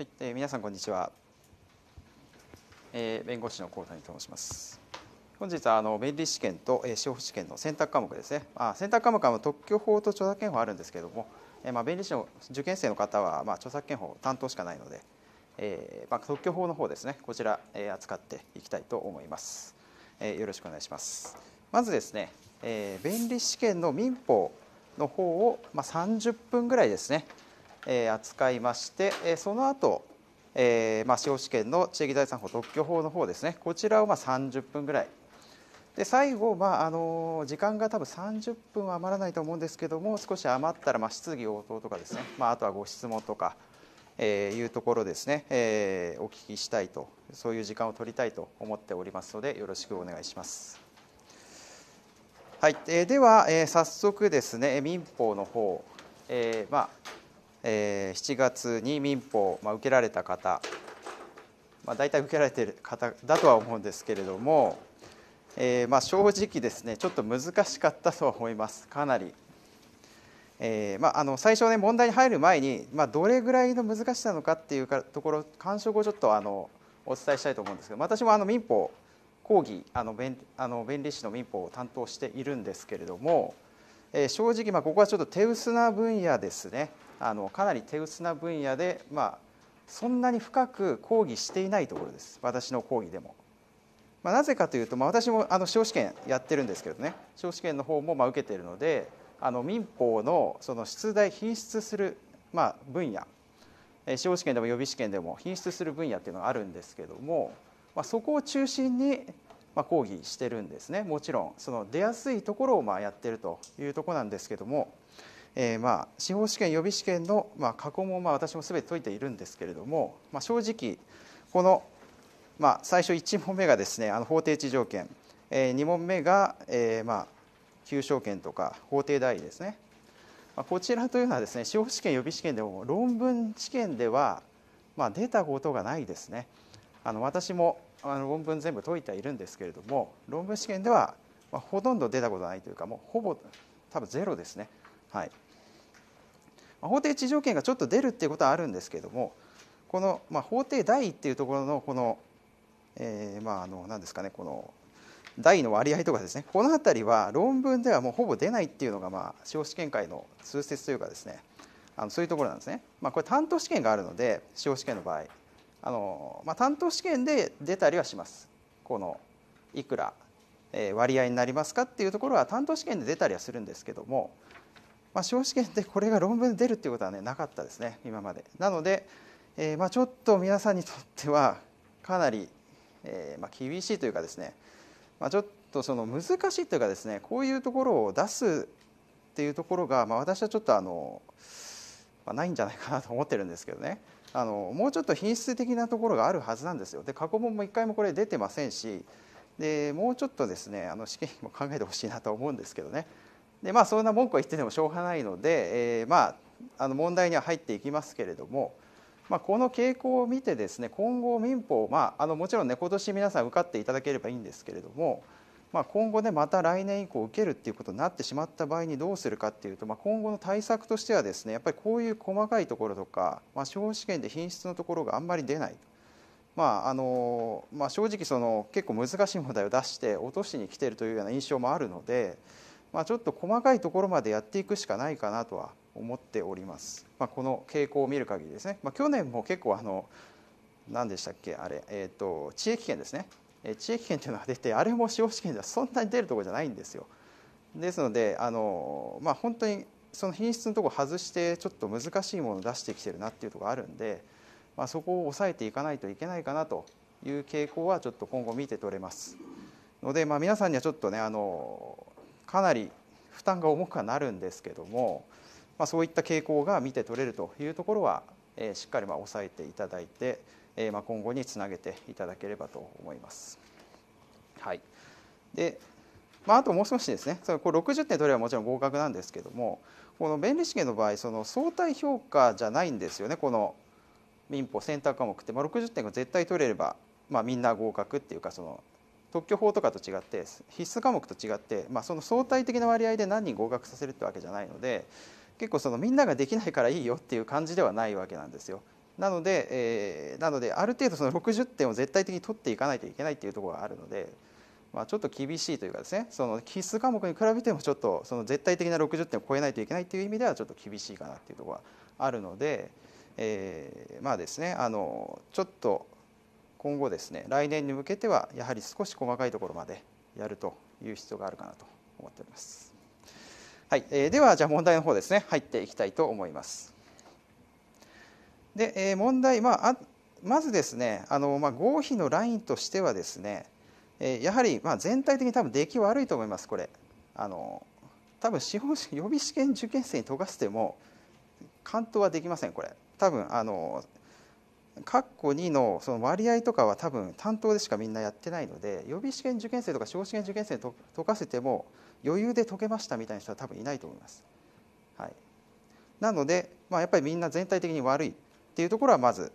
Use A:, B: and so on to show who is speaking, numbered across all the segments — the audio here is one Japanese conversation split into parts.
A: はい、えー、皆さんこんにちは、えー、弁護士の高谷と申します本日はあの弁理試験と、えー、司法試験の選択科目ですね、まあ、選択科目は特許法と著作権法あるんですけれども、えーまあ、弁理士の受験生の方は、まあ、著作権法担当しかないので、えーまあ、特許法の方ですねこちら、えー、扱っていきたいと思います、えー、よろしくお願いしますまずですね、えー、弁理試験の民法の方を、まあ、30分ぐらいですね扱いましてその後まあ、司法試験の地域財産法特許法の方ですねこちらをまあ30分ぐらいで最後、まあ、あの時間が多分30分は余らないと思うんですけども少し余ったら、まあ、質疑応答とかですね、まあ、あとはご質問とか、えー、いうところですね、えー、お聞きしたいとそういう時間を取りたいと思っておりますのでよろしくお願いします。はいえー、では、えー、早速ですね民法の方、えーまあえ7月に民法、まあ、受けられた方、まあ、大体受けられている方だとは思うんですけれども、えー、まあ、正直ですねちょっと難しかったとは思いますかなり。えー、まあ、あの最初ね問題に入る前に、まどれぐらいの難しさなのかっていうところ感触をちょっとあのお伝えしたいと思うんですけど私もあの民法講義あの弁あの弁理士の民法を担当しているんですけれども、え正直まここはちょっと手薄な分野ですね。あのかなり手薄な分野で、まあ、そんなに深く講義していないところです私の講義でも。まあ、なぜかというと、まあ、私もあの司法試験やってるんですけどね司法試験の方もまあ受けてるのであの民法のその出題品質する、まあ、分野司法試験でも予備試験でも品質する分野っていうのがあるんですけども、まあ、そこを中心にまあ講義してるんですねもちろんその出やすいところをまあやってるというところなんですけどもえー、まあ司法試験予備試験のまあ過去問あ私もすべて解いているんですけれども、まあ、正直このまあ最初1問目がですねあの法定地条件、えー、2問目がえまあ求償権とか法定代理ですね、まあ、こちらというのはですね司法試験予備試験でも論文試験ではまあ出たことがないですねあの私もあの論文全部解いてはいるんですけれども論文試験ではまあほとんど出たことないというかもうほぼ多分ゼロですねはい、法定地上権がちょっと出るっていうことはあるんですけどもこの、まあ、法定第位っていうところのこの、えー、まああの何ですかねこの台の割合とかですねこの辺りは論文ではもうほぼ出ないっていうのが、まあ、司法試験会の通説というかですねあのそういうところなんですね、まあ、これ担当試験があるので司法試験の場合あの、まあ、担当試験で出たりはしますこのいくら、え割合になりますかっていうところは担当試験で出たりはするんですけどもまあ、司法試験でこれが論文で出るっていうことはねなかったですね今までなので、えー、まあ、ちょっと皆さんにとってはかなり、えー、まあ、厳しいというかですね、まあ、ちょっとその難しいというかですねこういうところを出すっていうところが、まあ、私はちょっとあの、まあ、ないんじゃないかなと思ってるんですけどねあのもうちょっと品質的なところがあるはずなんですよで過去問も1回もこれ出てませんしでもうちょっとですねあの試験も考えてほしいなと思うんですけどね。でまあそんな文句は言っててもしょうがないので、えー、まああの問題には入っていきますけれども。まあ、この傾向を見てですね今後民法、まあ、あのもちろんね今年皆さん受かっていただければいいんですけれども、まあ、今後ねまた来年以降受けるっていうことになってしまった場合にどうするかっていうと、まあ、今後の対策としてはですねやっぱりこういう細かいところとか、まあ、司法試験で品質のところがあんまり出ないまああのまあ、正直その結構難しい問題を出して落としに来ているというような印象もあるので。まあ、ちょっと細かいところまでやっていくしかないかなとは思っております、まあ、この傾向を見る限りですね、まあ、去年も結構あの何でしたっけあれ、えーと、地域圏ですね地域圏というのが出てあれも司法試験ではそんなに出るところじゃないんですよですのであの、まあ、本当にその品質のとこ外してちょっと難しいものを出してきてるなっていうところがあるんで、まあ、そこを抑えていかないといけないかなという傾向はちょっと今後見て取れますので、まあ、皆さんにはちょっとねあのかなり負担が重くはなるんですけども、まあ、そういった傾向が見て取れるというところは、えー、しっかりまあ抑えていただいて、えー、まあ今後につなげていただければと思います。はいでまあ、あともう少しですねそのこれ60点取ればもちろん合格なんですけどもこの便利試験の場合その相対評価じゃないんですよねこの民法選択科目って、まあ、60点が絶対取れれば、まあ、みんな合格っていうかその特許法とかと違って必須科目と違って、まあ、その相対的な割合で何人合格させるってわけじゃないので結構そのみんなができないからいいよっていう感じではないわけなんですよ。なので、えー、なのである程度その60点を絶対的に取っていかないといけないっていうところがあるので、まあ、ちょっと厳しいというかですねその必須科目に比べてもちょっとその絶対的な60点を超えないといけないっていう意味ではちょっと厳しいかなっていうところはあるので、えー、まあですねあのちょっと今後ですね来年に向けてはやはり少し細かいところまでやるという必要があるかなと思っております。はい、えー、ではじゃあ問題の方ですね入っていきたいと思います。で、えー、問題、まあ、まずですねあの、まあ、合否のラインとしてはですね、えー、やはり、まあ、全体的に多分出来悪いと思いますこれ。あの多分司法試予備試験受験生に解かせても関東はできませんこれ。多分あの括弧2のその割合とかは多分担当でしかみんなやってないので予備試験受験生とか司法試験受験生に解かせても余裕で解けましたみたいな人は多分いないと思います。はい、なので、まあ、やっぱりみんな全体的に悪いっていうところはまず、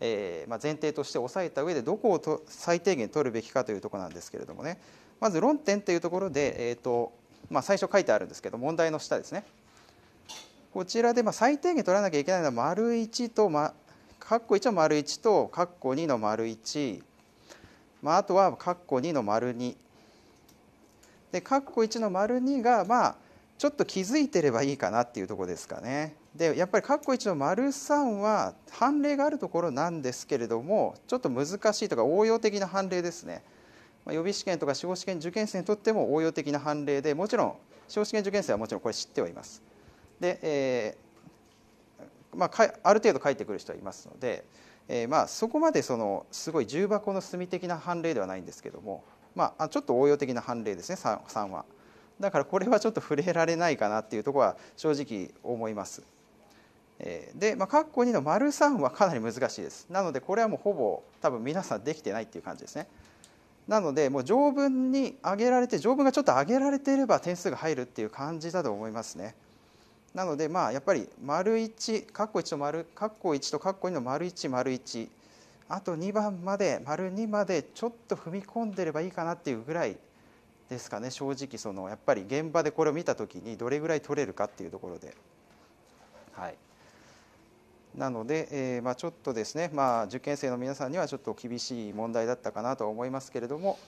A: えーまあ、前提として押さえた上でどこをと最低限取るべきかというところなんですけれどもねまず論点というところで、えーとまあ、最初書いてあるんですけど問題の下ですねこちらでまあ最低限取らなきゃいけないのは丸1と、ま、括弧1の丸1と括弧2の丸1、まあ、あとは括弧2の丸2で括弧1の丸2がまあちょっと気づいてればいいかなっていうとこですかね。でやっぱり括弧1の丸3は判例があるところなんですけれどもちょっと難しいとか応用的な判例ですね。予備試験とか司法試験受験生にとっても応用的な判例でもちろん司法試験受験生はもちろんこれ知ってはいます。で、えまあ、ある程度書いてくる人はいますので、えー、まあそこまでそのすごい重箱の隅的な判例ではないんですけども、まあ、ちょっと応用的な判例ですね 3, 3は。だからこれはちょっと触れられないかなっていうところは正直思います。で、まあ、括弧2の丸3はかなり難しいです。なのでこれはもうほぼ多分皆さんできてないっていう感じですね。なのでもう条文に上げられて条文がちょっと上げられていれば点数が入るっていう感じだと思いますね。なのでまあやっぱり丸1括弧一と丸括弧一と括弧2の丸1丸1あと2番まで丸2までちょっと踏み込んでればいいかなっていうぐらいですかね正直そのやっぱり現場でこれを見たときにどれぐらい取れるかっていうところではいなので、えー、まあ、ちょっとですね、まあ、受験生の皆さんにはちょっと厳しい問題だったかなと思いますけれども、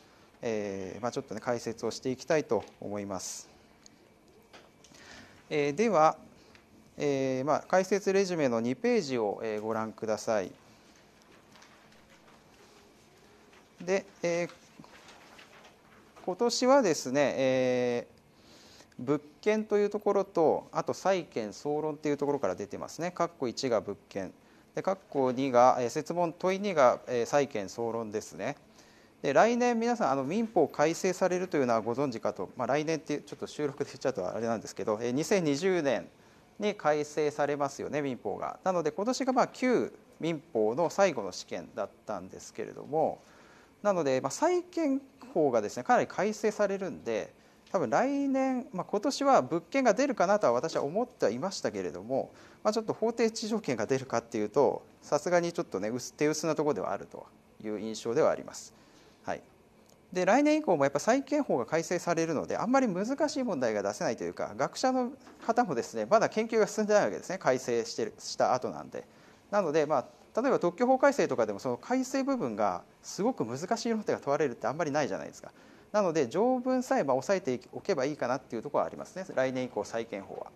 A: えー、まあ、ちょっとね解説をしていきたいと思います。えー、では、えーまあ、解説レジュメの2ページを、えー、ご覧ください。で、えー、今年はですね、えー、物件というところとあと債権総論というところから出てますね。括弧1が物件で括弧2が、えー、設問問い2が、えー、債権総論ですね。で来年皆さんあの民法改正されるというのはご存知かと、まあ、来年ってちょっと収録で言っちゃうとあれなんですけど2020年に改正されますよね民法が。なので今年がまあ旧民法の最後の試験だったんですけれどもなのでまあ債権法がですねかなり改正されるんで多分来年、まあ、今年は物件が出るかなとは私は思ってはいましたけれども、まあ、ちょっと法定地上権が出るかっていうとさすがにちょっとね手薄なところではあるという印象ではあります。で来年以降もやっぱ債権法が改正されるのであんまり難しい問題が出せないというか学者の方もですねまだ研究が進んでないわけですね改正してした後なんで。なので、まあ、例えば特許法改正とかでもその改正部分がすごく難しい論点が問われるってあんまりないじゃないですか。なので条文さえまあ抑えておけばいいかなっていうところはありますね来年以降債権法は。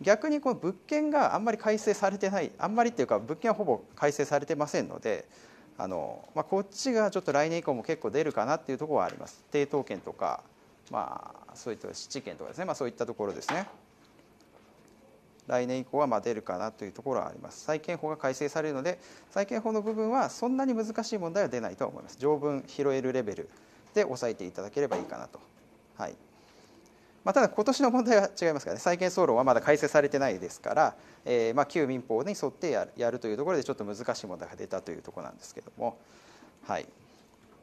A: 逆にこの物件があんまり改正されてないあんまりっていうか物件はほぼ改正されてませんのであの、まあ、こっちがちょっと来年以降も結構出るかなっていうところはあります低等圏とか、まあ、そういった七圏とかですね、まあ、そういったところですね来年以降はまあ出るかなというところはあります債権法が改正されるので債権法の部分はそんなに難しい問題は出ないと思います条文拾えるレベルで抑えていただければいいかなとはいまあ、ただ、今年の問題は違いますからね、債権総論はまだ改正されてないですから、えーまあ、旧民法に沿ってやるやるというところで、ちょっと難しい問題が出たというところなんですけれども、はい、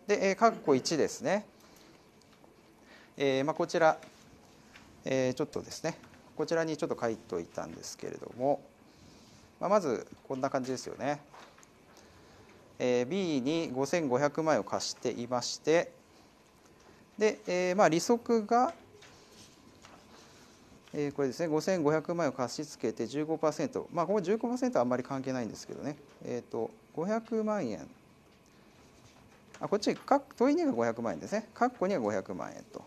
A: で、えー、括弧1ですね、えーまあ、こちら、えー、ちょっとですね、こちらにちょっと書いておいたんですけれども、まあ、まずこんな感じですよね。えー、B に5500万円を貸していまして、でえーまあ、利息がえこれですね5500万円を貸し付けて15%、まあ、ここ15%はあんまり関係ないんですけどね、えーと、500万円あこっち問いにが500万円ですね括弧には500万円と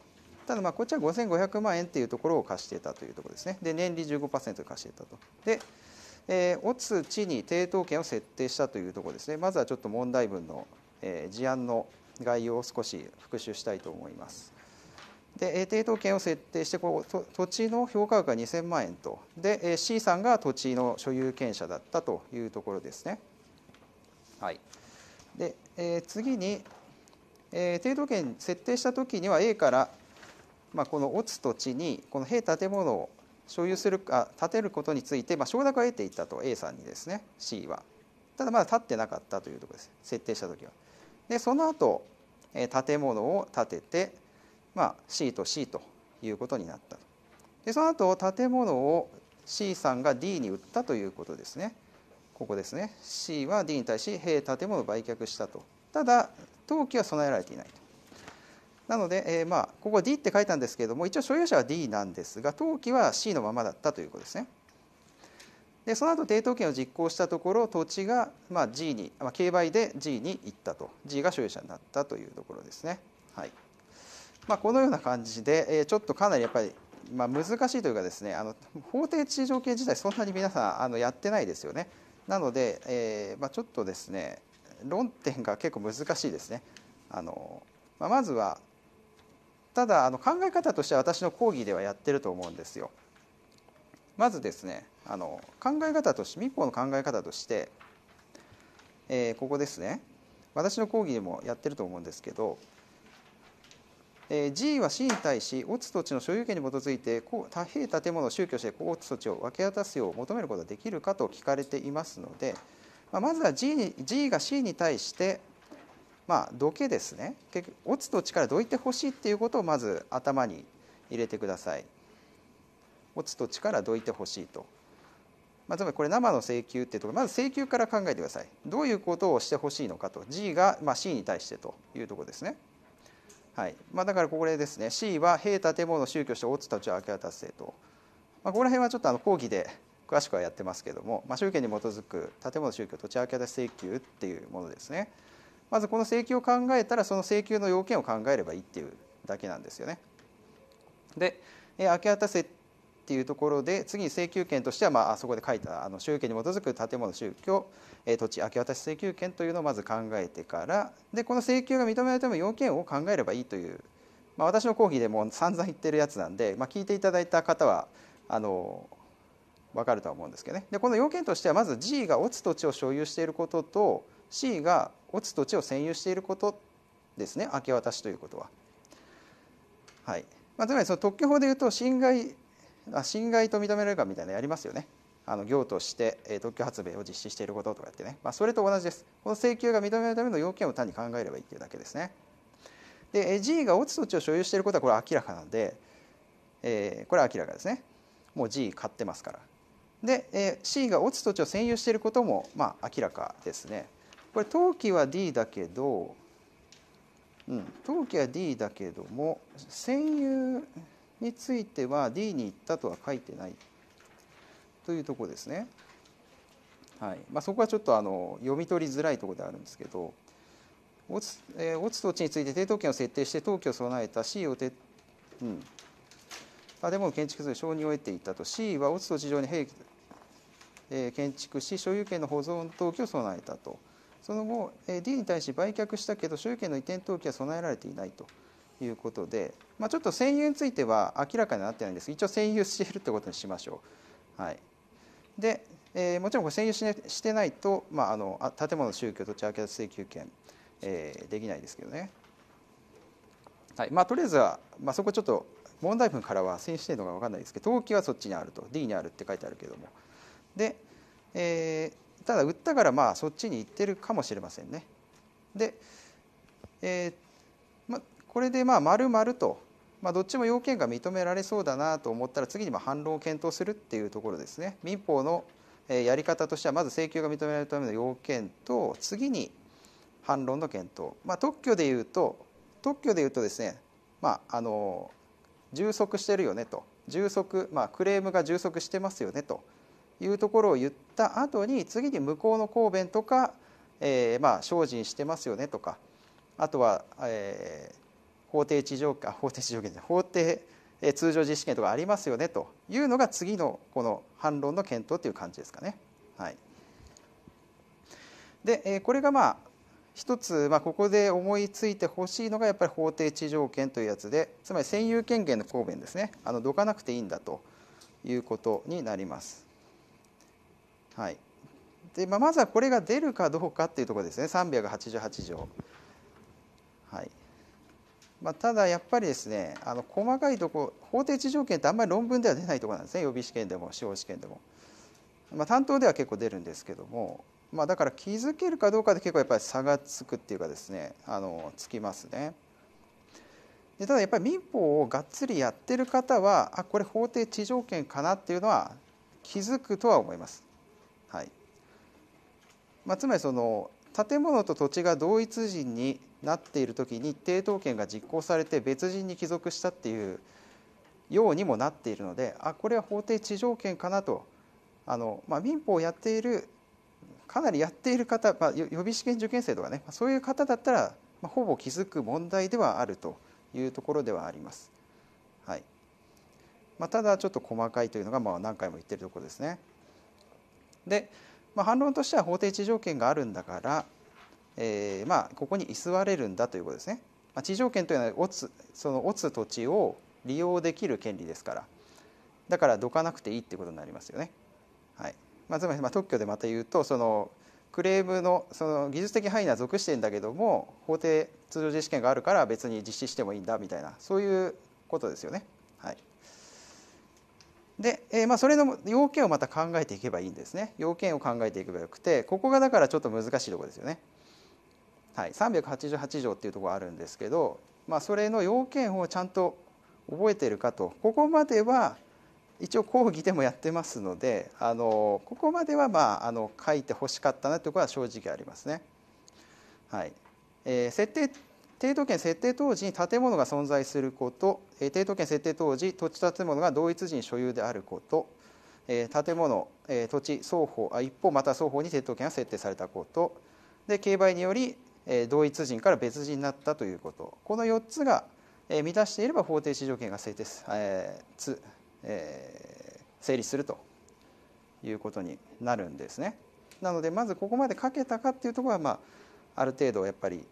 A: ただまあこっちは5500万円っていうところを貸していたというところですねで年利15%で貸していたとでえー、オ地に抵当権を設定したというところですねまずはちょっと問題文の、えー、事案の概要を少し復習したいと思いますで抵当権を設定してこう土地の評価額が2000万円とで C さんが土地の所有権者だったというところですね。はい、で、えー、次に、えー、抵当権設定したときには A から、まあ、この落つ土地にこの兵建物を所有するか建てることについて、まあ、承諾を得ていったと A さんにですね C は。ただまだ建ってなかったというところです設定した時は。でその後、えー、建物を建ててまあ、C と C ということになったでその後建物を C さんが D に売ったということですねここですね C は D に対し兵建物を売却したとただ登記は備えられていないとなので、えー、まあここ D って書いたんですけれども一応所有者は D なんですが登記は C のままだったということですねでその後抵当権を実行したところ土地がまあ G に、まあ、競売で G に行ったと G が所有者になったというところですね。はいまあ、このような感じで、えちょっとかなりやっぱり、まあ、難しいというかですねあの法定地上形自体そんなに皆さんあのやってないですよねなので、えー、まあ、ちょっとですね論点が結構難しいですねあの、まあ、まずはただあの考え方としては私の講義ではやってると思うんですよまずですねあの考え方として民法の考え方として、えー、ここですね私の講義でもやってると思うんですけどえー、G は C に対し、オツ土地の所有権に基づいて、多兵建物、を宗教して、オツ土地を分け渡すよう求めることができるかと聞かれていますので、まあ、まずは G, に G が C に対して、まあ、土家ですね、結局、オツ土地からどいてほしいっていうことをまず頭に入れてください。オツ土地からどいてほしいと。まあ、つまりこれ生の請求っていうところまず請求から考えてくださいどういうことをしてほしいのかと G がまあ C に対してというところですね。はいまあ、だからこれですね C は兵建物宗教して大津たちを明け渡せと、まあ、ここら辺はちょっとあの講義で詳しくはやってますけども、まあ、宗教に基づく建物宗教土地明け渡し請求っていうものですねまずこの請求を考えたらその請求の要件を考えればいいっていうだけなんですよねで明け渡せっていうところで次に請求権としては、まあそこで書いたあの所有権に基づく建物宗教、え土地明け渡し請求権というのをまず考えてからでこの請求が認められても要件を考えればいいという、まあ、私の講義でも散々言ってるやつなんで、まあ、聞いていただいた方はあの分かるとは思うんですけどねでこの要件としてはまず G が落ち土地を所有していることと C が落ち土地を占有していることですね明け渡しということは。はいまあ、つまりその特許法でいうと侵害侵害と認められるかみたいなのやりますよね。あの業として特許発明を実施していることとかやってね、まあ、それと同じです。この請求が認めるための要件を単に考えればいいというだけですね。で G が落ち土地を所有していることはこれは明らかなので、えー、これは明らかですね。もう G 買ってますから。で、えー、C が落ち土地を占有していることも、まあ、明らかですね。これ登記は D だけど、うん、登記は D だけども占有については D に行ったとは書いてないというとこですね。はいまあ、そこはちょっとあの読み取りづらいところであるんですけど落ち,、えー、落ちと落ちについて抵当権を設定して登記を備えた C をて、うん、建物建築する承認を得ていたと C は落ちと地上に兵器、えー、建築し所有権の保存登記を備えたとその後、えー、D に対し売却したけど所有権の移転登記は備えられていないと。いうことで、まあ、ちょっと声優については明らかになってないんです一応声優しているってことにしましょう。はい、で、えー、もちろん声優し,、ね、してないと、まあ、あの建物宗教土地明け請求権、えー、できないですけどね。はいまあ、とりあえずは、まあ、そこちょっと問題文からは選してるのが分かんないですけど登記はそっちにあると D にあるって書いてあるけどもで、えー、ただ売ったからまあそっちに行ってるかもしれませんねでえー、これでまあ丸々と、まあ、どっちも要件が認められそうだなと思ったら次にま反論を検討するっていうところですね民法のやり方としてはまず請求が認められるための要件と次に反論の検討、まあ、特許でいうと特許でいうとですね、まあ、あの充足してるよねと充足、まあ、クレームが充足してますよねというところを言った後に次に向こうの答弁とか、えー、まあ精進してますよねとかあとは、えー、法定地上か法定地上限で法定通常実施権とかありますよねというのが次のこの反論の検討という感じですかね。はい、でこれがまあ一つ、まあ、ここで思いついてほしいのがやっぱり法定地上権というやつでつまり占有権限の公弁ですねあのどかなくていいんだということになります。はいでまあ、まずはこれが出るかどうかっていうところですね388条。はいまあ、ただやっぱりですねあの細かいとこ法定地条件ってあんまり論文では出ないところなんですね予備試験でも司法試験でも、まあ、担当では結構出るんですけども、まあ、だから気づけるかどうかで結構やっぱり差がつくっていうかですねあのつきますねでただやっぱり民法をがっつりやってる方はあこれ法定地条件かなっていうのは気づくとは思います、はいまあ、つまりその建物と土地が同一人になっている時に抵当権が実行されて別人に帰属したっていうようにもなっているのであこれは法定地上権かなとあの、まあ、民法をやっているかなりやっている方、まあ、予備試験受験生とかねそういう方だったら、まあ、ほぼ気づく問題ではあるというところではあります。はいまあ、ただちょっと細かいというのがまあ何回も言ってるところですね。で、まあ、反論としては法定地上権があるんだからえー、まあ、ここに居座れるんだということですね。まあ、地上権というのはつその落つ土地を利用できる権利ですからだからどかなくていいってことになりますよね。はいまあ、つまりまあ特許でまた言うとそのクレームのその技術的範囲には属してんだけども法定通常実施権があるから別に実施してもいいんだみたいなそういうことですよね。はい、で、えー、まあそれの要件をまた考えていけばいいんですね。要件を考えていけばよくてここがだからちょっと難しいところですよね。はい、388条っていうところがあるんですけど、まあ、それの要件をちゃんと覚えてるかとここまでは一応講義でもやってますのであのここまでは、まあ、あの書いてほしかったなということは正直ありますね。はいえー、設定抵当権設定当時に建物が存在すること、えー、抵当権設定当時土地建物が同一時に所有であること、え建物、え土地双方あ一方また双方に抵当権が設定されたことで競売により同一人から別人になったということこの4つが満たしていれば法定史条件が成立,、えつえ成立するということになるんですね。なのでまずここまで書けたかっていうところは、まあ、ある程度やっぱり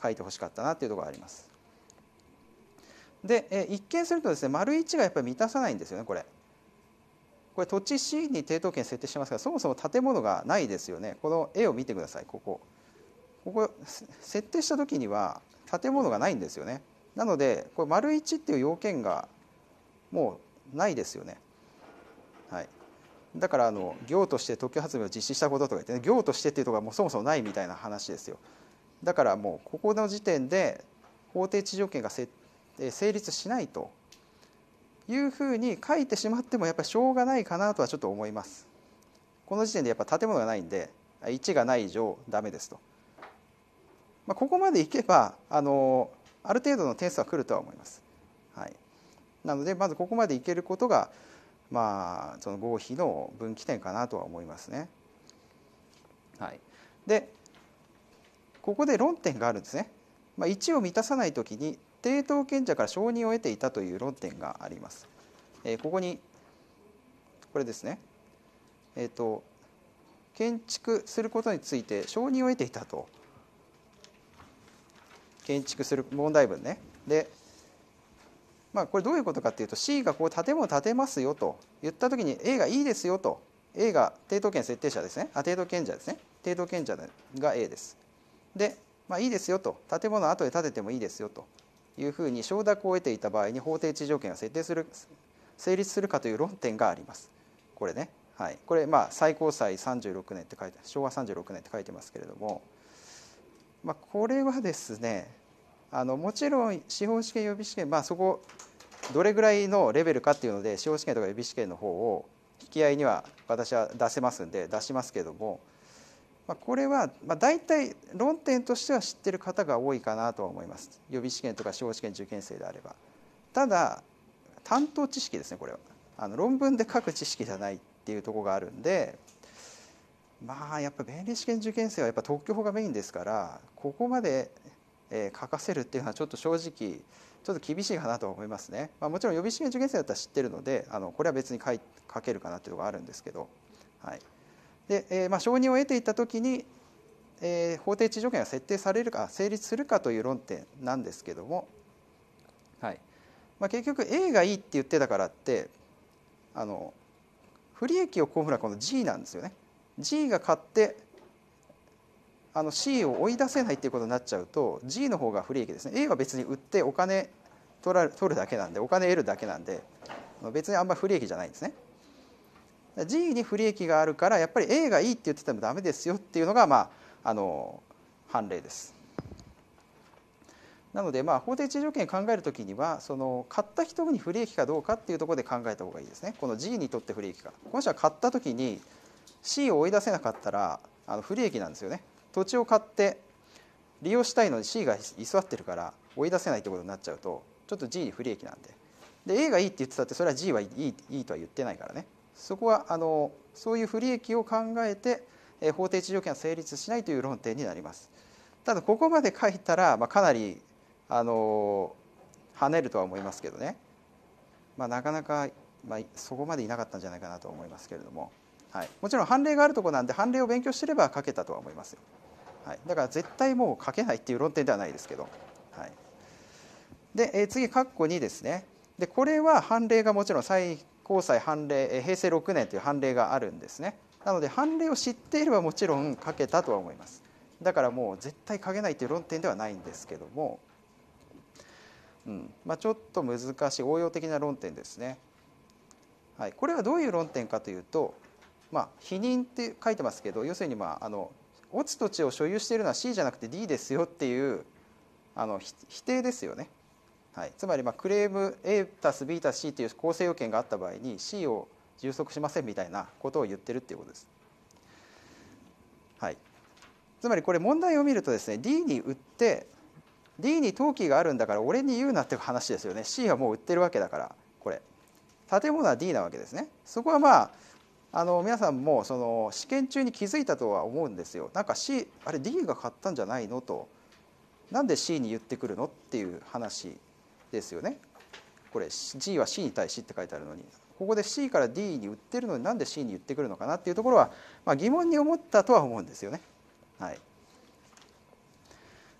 A: 書いてほしかったなっていうところがあります。で一見するとですね丸1がやっぱり満たさないんですよねこれ。これ土地 C に抵当権設定してますからそもそも建物がないですよねこの絵を見てくださいここ。ここ設定した時には建物がないんですよねなのでこれ丸1っていう要件がもうないですよね、はい、だからあの行として特許発明を実施したこととか言ってね行としてっていうところがもうそもそもないみたいな話ですよだからもうここの時点で法定地上権が成立しないというふうに書いてしまってもやっぱりしょうがないかなとはちょっと思いますこの時点でやっぱ建物がないんで1がない以上ダメですと。まあ、ここまでいけばあのある程度の点数は来るとは思います。はい、なのでまずここまでいけることが、まあ、その合否の分岐点かなとは思いますね。はい、でここで論点があるんですね。まあ、1を満たさないときに抵当権者から承認を得ていたという論点があります。えー、ここにこれですね。えっ、ー、と建築することについて承認を得ていたと建築する問題文ねでまあこれどういうことかっていうと C がこう建物建てますよと言った時に A がいいですよと A が抵当権設定者ですねあ抵当権者ですね抵当権者が A ですで、まあ、いいですよと建物後で建ててもいいですよというふうに承諾を得ていた場合に法定地上権を設定する成立するかという論点がありますこれねはいこれまあ最高裁36年って書いて昭和36年って書いてますけれどもまあ、これはですねあのもちろん司法試験予備試験、まあ、そこどれぐらいのレベルかっていうので司法試験とか予備試験の方を引き合いには私は出せますんで出しますけども、まあ、これは、まあ、大体論点としては知ってる方が多いかなとは思います予備試験とか司法試験受験生であれば。ただ担当知識ですねこれはあの論文で書く知識じゃないっていうとこがあるんでまあやっぱ弁理試験受験生はやっぱ特許法がメインですからここまで、え書かせるっていうのはちょっと正直ちょっと厳しいかなと思いますね、まあ、もちろん予備試験受験生だったら知ってるのであのこれは別に書い書けるかなっていうのがあるんですけど、はいでえーまあ、承認を得ていった時に、えー、法定地上権が設定されるか成立するかという論点なんですけども、はいまあ、結局 A がいいって言ってたからってあの不利益を被るのはこの G なんですよね。G が勝ってあの C を追い出せないっていうことになっちゃうと G の方が不利益ですね A は別に売ってお金取ら取るだけなんでお金得るだけなんで別にあんまり不利益じゃないんですね G に不利益があるからやっぱり A がいいって言っててもダメですよっていうのがまああの判例ですなのでまあ法定地条件考えるときにはその買った人に不利益かどうかっていうところで考えた方がいいですねこの G にとって不利益かこの人は買ったときに C を追い出せなかったらあの不利益なんですよね土地を買って利用したいのに C が居座ってるから追い出せないってことになっちゃうとちょっと G に不利益なんでで A がいいって言ってたってそれは G はいいいいとは言ってないからねそこはあのそういう不利益を考えて、え法定地上権は成立しないという論点になりますただここまで書いたら、まあ、かなりあの跳ねるとは思いますけどね、まあ、なかなか、まあ、そこまでいなかったんじゃないかなと思いますけれども。はい、もちろん判例があるとこなんで判例を勉強してれば書けたとは思いますはい、だから絶対もう書けないっていう論点ではないですけど、はい、で、えー、次括弧2ですねでこれは判例がもちろん最高裁判例、えー、平成6年という判例があるんですねなので判例を知っていればもちろん書けたとは思いますだからもう絶対書けないという論点ではないんですけども、うんまあ、ちょっと難しい応用的な論点ですね、はい、これはどういう論点かというとまあ、否認って書いてますけど要するに、まあ、あの落ち土地を所有しているのは C じゃなくて D ですよっていうあの否定ですよね、はい、つまり、まあ、クレーム A たす B たす C という構成要件があった場合に C を充足しませんみたいなことを言ってるっていうことです。はい、つまりこれ問題を見るとですね D に売って D に登記があるんだから俺に言うなっていう話ですよね C はもう売ってるわけだからこれ建物は D なわけですねそこはまああの皆さんもその試験中に気づいたとは思うんですよなんか C あれ D が買ったんじゃないのとなんで C に言ってくるのっていう話ですよねこれ G は C に対しって書いてあるのにここで C から D に売ってるのになんで C に言ってくるのかなっていうところは、まあ、疑問に思ったとは思うんですよね。はい、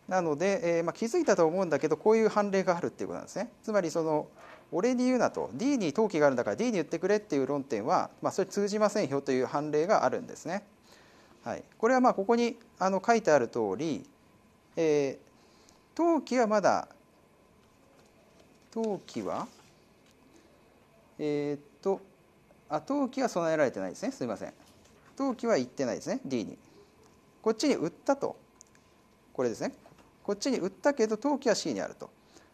A: なので、えーまあ、気づいたと思うんだけどこういう判例があるっていうことなんですね。つまりその俺に言うなと D に登記があるんだから D に言ってくれっていう論点は、まあ、それ通じませんよという判例があるんですね。はい、これはまあここにあの書いてある通り、えー、登記はまだ登記はえー、っとあ登記は備えられてないですねすみません登記は言ってないですね D にこっちに売ったとこれですねこっちに売ったけど登記は C にあると、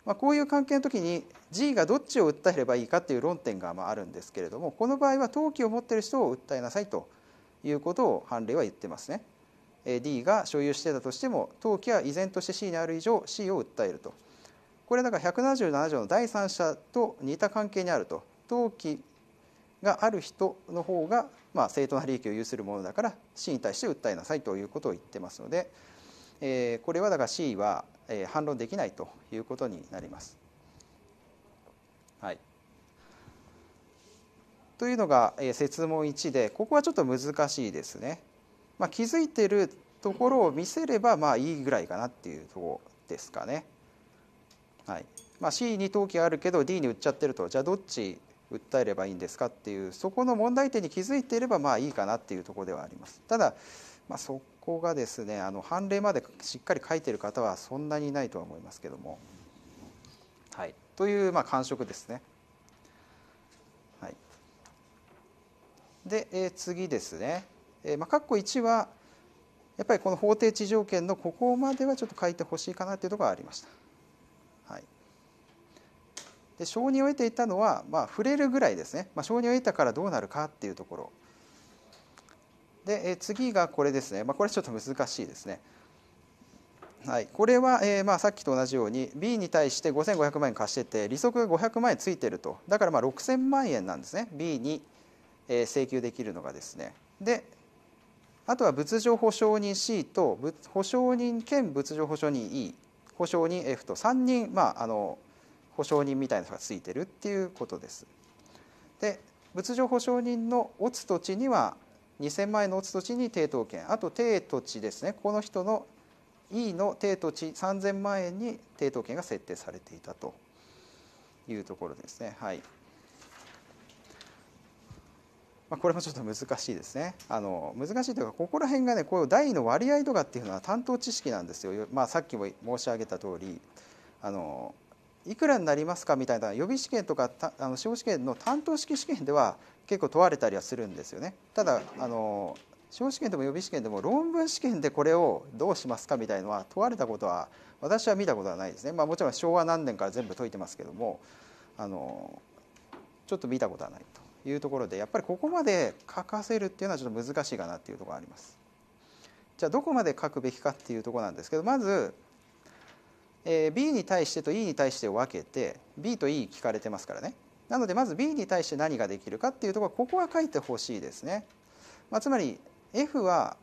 A: まあ、こういう関係の時に G がどっちを訴えればいいかっていう論点がまあるんですけれどもこの場合は登記を持ってる人を訴えなさいということを判例は言ってますね。D が所有してたとしても登記は依然として C にある以上 C を訴えるとこれだから177条の第三者と似た関係にあると登記がある人の方がまあ正当な利益を有するものだから C に対して訴えなさいということを言ってますので、えこれはだから C は反論できないということになります。はい、というのが、え説問1でここはちょっと難しいですね。まあ、気づいてるところを見せればまあいいぐらいかなっていうとこですかね。はいまあ、C に登記あるけど D に売っちゃってるとじゃあどっち訴えればいいんですかっていうそこの問題点に気づいていればまあいいかなっていうとこではあります。ただ、まあ、そこがですねあの判例までしっかり書いてる方はそんなにいないとは思いますけども。はいというまあ感触ですね。はい、で、えー、次ですね。えー、まあ括弧1はやっぱりこの法定地条件のここまではちょっと書いてほしいかなというところがありました。はい、で承認を得ていたのは、まあ、触れるぐらいですね、まあ、承認を得たからどうなるかっていうところで、え次がこれですね、まあ、これちょっと難しいですね。はい、これは、えーまあ、さっきと同じように B に対して5500万円貸してて利息が500万円ついてるとだからまあ6000万円なんですね B に、えー、請求できるのがですねであとは物上保証人 C と保証人兼物上保証人 E 保証人 F と3人、まあ、あの保証人みたいなのがついてるっていうことです。で物上保証人の落ち土地には2000万円の落ち土地に抵当権あと抵土地ですねこの人の E の帝都地3000万円に抵当権が設定されていたというところですね。はいまあ、これもちょっと難しいですねあの難しいというかここら辺がねこういう台の割合とかっていうのは担当知識なんですよ、まあ、さっきも申し上げた通りあのいくらになりますかみたいな予備試験とかあの司法試験の担当式試験では結構問われたりはするんですよねただあの司法試験でも予備試験でも論文試験でこれをどうしますかみたいのは問われたことは私は見たことはないですね、まあ、もちろん昭和何年から全部解いてますけどもあのちょっと見たことはないというところでやっぱりここまで書かせるっていうのはちょっと難しいかなっていうところがあります。じゃあどこまで書くべきかっていうとこなんですけどまず、え B に対してと E に対してを分けて B と E 聞かれてますからねなのでまず B に対して何ができるかっていうところここは書いてほしいですね、まあ、つまり F は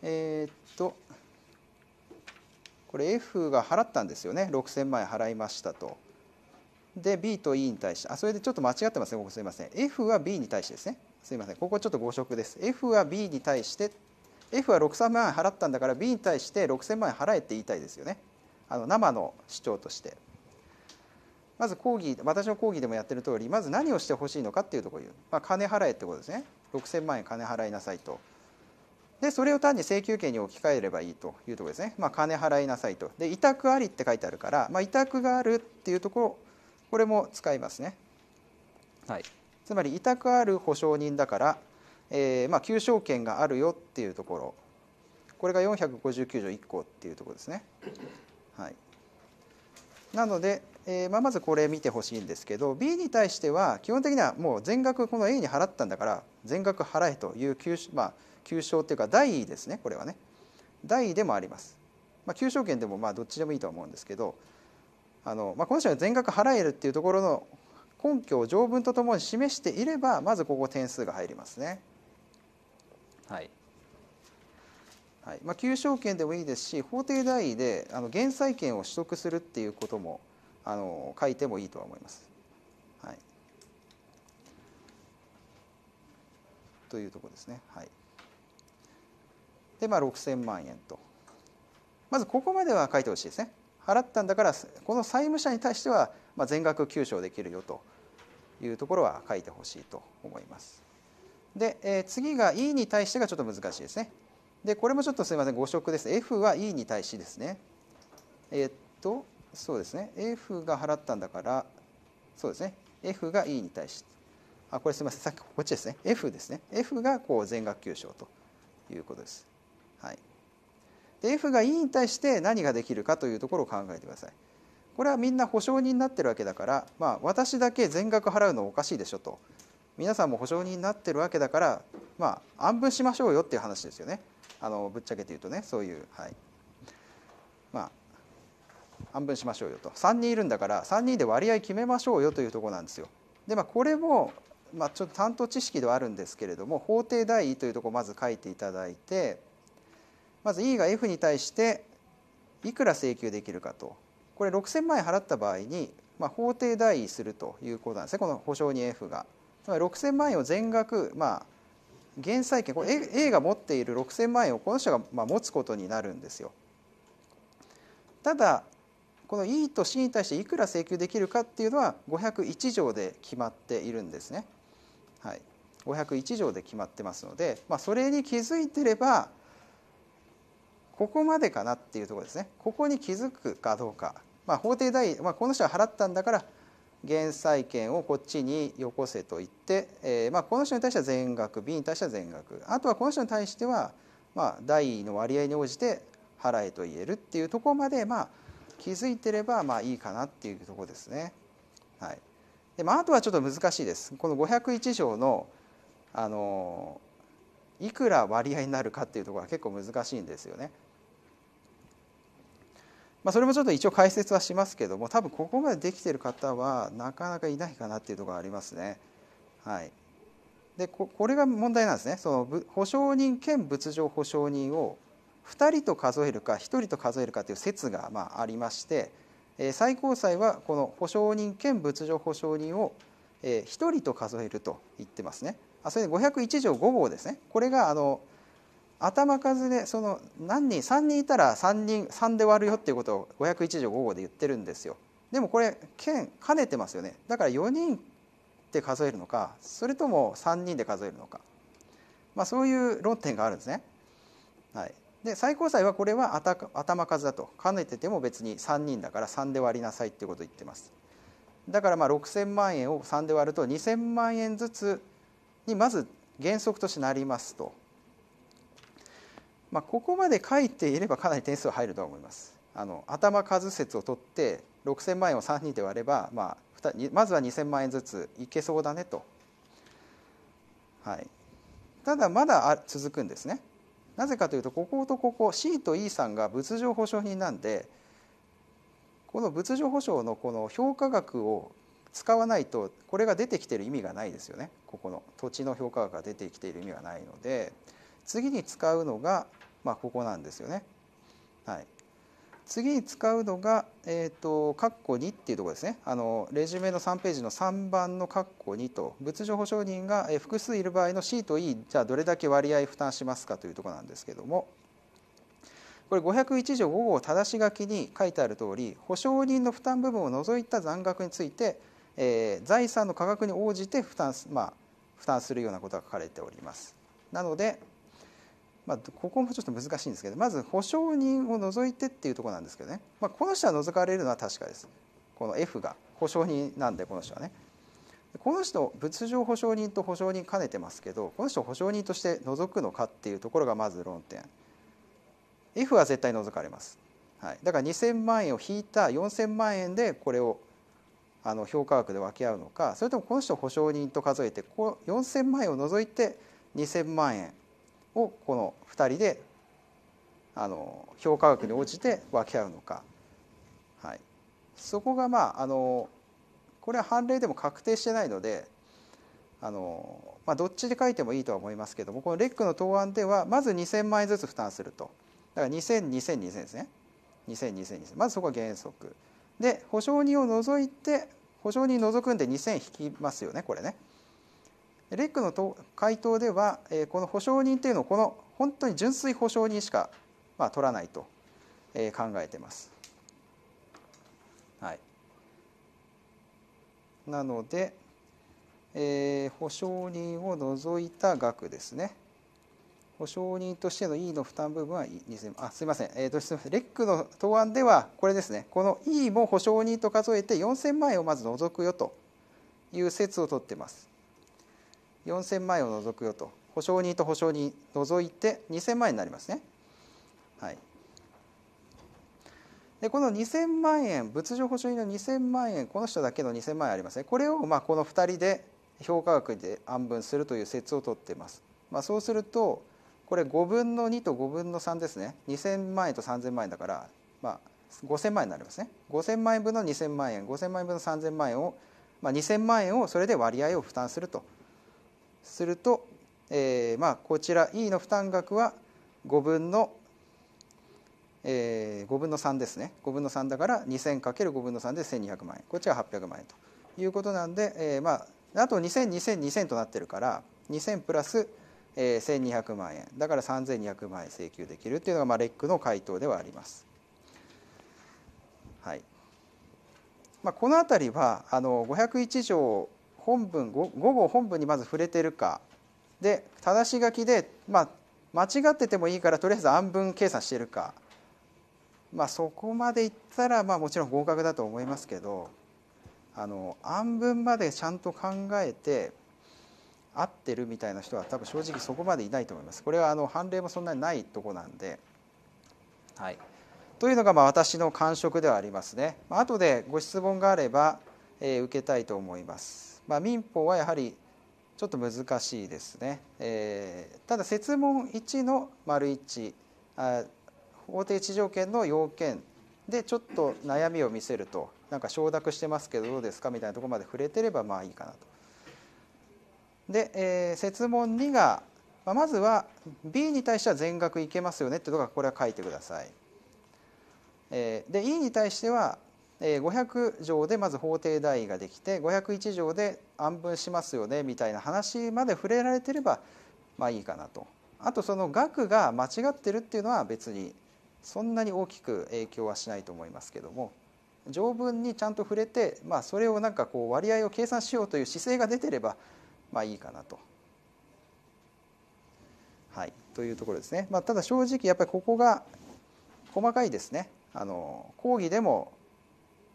A: えー、っとこれ F が払ったんですよね6000万円払いましたと。で B と E に対してあそれでちょっと間違ってますねここすいません F は B に対してですねすいませんここちょっと誤植です F は B に対して F は6000万円払ったんだから B に対して6000万円払えって言いたいですよねあの生の主張としてまず講義私の講義でもやってる通りまず何をしてほしいのかっていうところを言う、まあ、金払えってことですね万円金払いなさいと。でそれを単に請求権に置き換えればいいというところですね、まあ、金払いなさいとで委託ありって書いてあるから、まあ、委託があるっていうところこれも使いますね、はい、つまり委託ある保証人だから、えー、まあ求償権があるよっていうところこれが459条1項っていうところですね、はい、なのでえー、まあ、まずこれ見てほしいんですけど B に対しては基本的にはもう全額この A に払ったんだから全額払えという求,、まあ、求償っていうか代位ですねこれはね代位でもあります。まあ、求償権でもまあどっちでもいいと思うんですけどあの、まあ、この人が全額払えるっていうところの根拠を条文とともに示していればまずここ点数が入りますね。はいはいまあ、求償権でもいいですし法定代位であの減債権を取得するっていうこともあの書いてもいいとは思います。はい、というところですね。はい、でまあ6,000万円とまずここまでは書いてほしいですね。払ったんだからこの債務者に対しては全額給償できるよというところは書いてほしいと思います。で、えー、次が E に対してがちょっと難しいですね。でこれもちょっとすみません誤色です。F は E に対しですね。えー、っとそうですね F が払ったんだからそうですね F が E に対してあこれすみませんさっきこっちですね F ですね F がこう全額求償ということです。はい、で F が E に対して何ができるかというところを考えてください。これはみんな保証人になってるわけだから、まあ、私だけ全額払うのおかしいでしょと皆さんも保証人になってるわけだから、まあ、安分しましょうよっていう話ですよねあのぶっちゃけて言うとねそういう。はい半分しましょうよと3人いるんだから3人で割合決めましょうよというとこなんですよ。でまあ、これもまあ、ちょっと担当知識ではあるんですけれども法定代位というとこをまず書いていただいてまず E が F に対していくら請求できるかとこれ6,000万円払った場合に、まあ、法定代位するということなんですねこの保証人 F が。つまり6,000万円を全額、まあ、減債権これ A が持っている6,000万円をこの人がまあ持つことになるんですよ。ただこの E と C に対していくら請求できるかっていうのは501条で決まっているんですね。はい、501条で決まってますので、まあ、それに気づいてればここまでかなっていうところですねここに気づくかどうか、まあ、法定代、まあ、この人は払ったんだから減債権をこっちによこせと言って、えー、まあ、この人に対しては全額 B に対しては全額あとはこの人に対しては、まあ、代の割合に応じて払えと言えるっていうところまで、まあ、気づいてればまあいいかなっていうとこですね。はいでまあ、あとはちょっと難しいです。この501条のあのいくら割合になるかっていうところは結構難しいんですよね。まあ、それもちょっと一応解説はしますけども多分ここまでできている方はなかなかいないかなっていうところありますね。はい、でここれが問題なんですねその保証人兼物上保証人を2人と数えるか1人と数えるかという説がまあありまして、え最高裁はこの保証人兼物上保証人を、え1人と数えると言ってますね。あそれで501条5号ですねこれがあの頭数でその何人3人いたら3人3で割るよっていうことを501条5号で言ってるんですよ。でもこれ兼兼ねてますよねだから4人で数えるのかそれとも3人で数えるのか、まあ、そういう論点があるんですね。はい、で最高裁はこれは頭数だと兼ねてても別に3人だから3で割りなさいってことを言ってますだからまあ6000万円を3で割ると2000万円ずつにまず原則としてなりますと、まあ、ここまで書いていればかなり点数は入ると思いますあの頭数説を取って6000万円を3人で割れば、まあ、まずは2000万円ずついけそうだねと、はい、ただまだ続くんですねなぜかというとこことここ C と E さんが物情保証品なんでこの物情保証のこの評価額を使わないとこれが出てきてる意味がないですよねここの土地の評価額が出てきている意味がないので次に使うのが、まあ、ここなんですよね。はい、次に使うのが、えーと、カッコ2っていうところですねあのレジュメの3ページの3番のカッコ2と物情保証人が複数いる場合の C と E じゃあどれだけ割合負担しますかというところなんですけどもこれ501条5号正し書きに書いてある通り保証人の負担部分を除いた残額について、えー、財産の価格に応じて負担,、まあ、負担するようなことが書かれております。なのでまあ、ここもちょっと難しいんですけどまず保証人を除いてっていうところなんですけどね、まあ、この人は除かれるのは確かですこの F が保証人なんでこの人はねこの人物上保証人と保証人兼ねてますけどこの人保証人として除くのかっていうところがまず論点 F は絶対除かれます、はい、だから2000万円を引いた4000万円でこれをあの評価額で分け合うのかそれともこの人保証人と数えてこう4000万円を除いて2000万円をこの2人であの評価額に応じて分け合うのか、はい、そこがまああのこれは判例でも確定してないのであの、まあ、どっちで書いてもいいとは思いますけどもこのレックの答案ではまず2000万円ずつ負担するとだから2000、2000、2000ですね2000、2000、2000まずそこが原則で保証人を除いて保証人除くんで2000引きますよねこれね。レックの回答では、えこの保証人というのをこの本当に純粋保証人しか、まあ、取らないと、え考えてます。はい、なので、えー、保証人を除いた額ですね。保証人としての E の負担部分は2000あすみません、えーと、ん。レックの答案ではこれですねこの E も保証人と数えて4000万円をまず除くよという説を取ってます4000万円を除くよと保証人と保証人除いて2000万円になりますね。はい、でこの2000万円物上保証人の2000万円この人だけの2000万円ありますねこれをまあこの2人で評価額で案分するという説を取っています。まあ、そうするとこれ5分の2と5分の3ですね2000万円と3000万円だから、まあ、5000万円になりますね5000万円分の2000万円5000万円分の3000万円を、まあ、2000万円をそれで割合を負担するとすると、えー、まあ、こちら E の負担額は5分の、えー、5分の3ですね5分の3だから 2000×5 分の3で1200万円こっちは800万円ということなんで、えー、まあ、あと2000、2000、2000となってるから2000プラスえ1200万円だから3200万円請求できるっていうのが、まあ、レックの回答ではあります。はいまあ、この辺りはあの501条本文午後本文にまず触れてるかで正し書きで、まあ、間違っててもいいからとりあえず暗文計算してるか、まあ、そこまでいったら、まあ、もちろん合格だと思いますけどあの暗文までちゃんと考えて合ってるみたいな人は多分正直そこまでいないと思います。これはあの判例もそんなにないとこなんで、はい、というのがまあ私の感触ではありますね。あ、後でご質問があれば、え受けたいと思います。まあ、民法はやはりちょっと難しいですね、えー、ただ設問1の丸1あ法定地条件の要件でちょっと悩みを見せるとなんか承諾してますけどどうですかみたいなところまで触れてればまあいいかなと。で、えー、設問2が、まあ、まずは B に対しては全額いけますよねってところがこれは書いてください。えー、で E に対しては500条でまず法定代位ができて501条で安分しますよねみたいな話まで触れられてればまあいいかなとあとその額が間違ってるっていうのは別にそんなに大きく影響はしないと思いますけども条文にちゃんと触れて、まあ、それをなんかこう割合を計算しようという姿勢が出てればまあいいかなと。はい、というところですね、まあ、ただ正直やっぱりここが細かいですねあの講義でも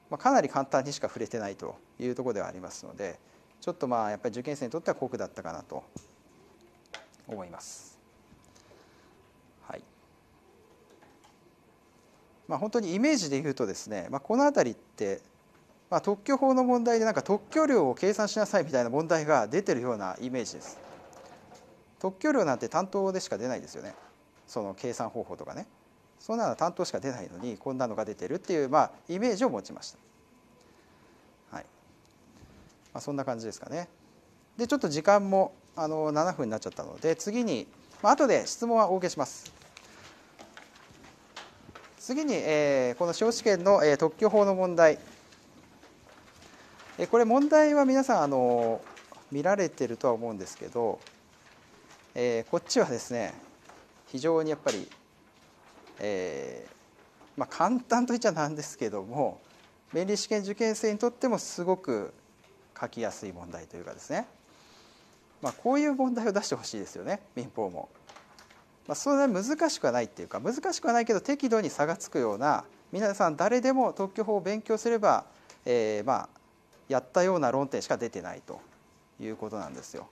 A: まあ、かなり簡単にしか触れてないというところではありますのでちょっとまあやっぱり受験生にとっては酷だったかなと思います。はいまあ、本当にイメージで言うとですね、まあ、この辺りって、まあ、特許法の問題でなんか特許料を計算しなさいみたいな問題が出てるようなイメージです。特許料なんて担当でしか出ないですよねその計算方法とかね。そんなの担当しか出ないのにこんなのが出てるっていう、まあ、イメージを持ちました、はいまあ、そんな感じですかねでちょっと時間もあの7分になっちゃったので次に、まあ後で質問はお受けします次に、えー、この司法試験の、えー、特許法の問題、えー、これ問題は皆さんあの見られてるとは思うんですけど、えー、こっちはですね非常にやっぱりえー、まあ、簡単といっちゃなんですけども弁利試験受験生にとってもすごく書きやすい問題というかですね、まあ、こういう問題を出してほしいですよね民法も。まあ、そんな難しくはないっていうか難しくはないけど適度に差がつくような皆さん誰でも特許法を勉強すれば、えー、まあやったような論点しか出てないということなんですよ。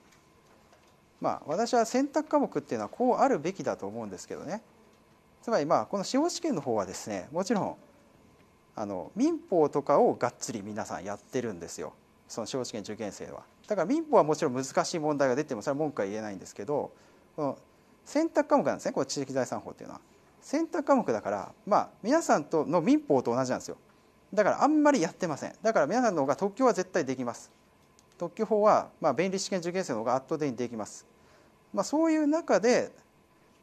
A: まあ、私は選択科目っていうのはこうあるべきだと思うんですけどねつまりまあこの司法試験の方はですねもちろんあの民法とかをがっつり皆さんやってるんですよその司法試験受験生は。だから民法はもちろん難しい問題が出てもそれは文句は言えないんですけどこの選択科目なんですねこの知的財産法っていうのは。選択科目だからまあ皆さんとの民法と同じなんですよ。だからあんまりやってません。だから皆さんの方が特許は絶対できます。特許法はまあ便利試験受験生の方が圧倒的にできます。まあ、そういう中で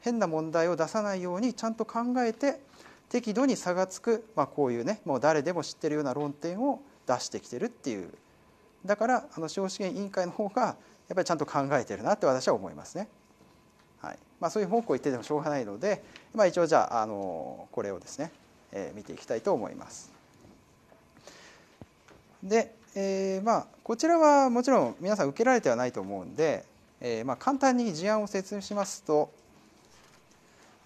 A: 変な問題を出さないようにちゃんと考えて適度に差がつく、まあ、こういうねもう誰でも知ってるような論点を出してきてるっていうだからあの司法試験委員会の方がやっぱりちゃんと考えてるなって私は思いますね。はいまあ、そういう方向言っててもしょうがないので、まあ、一応じゃあ、あのこれをですね、えー、見ていきたいと思います。で、えー、まあこちらはもちろん皆さん受けられてはないと思うんで、えー、まあ簡単に事案を説明しますと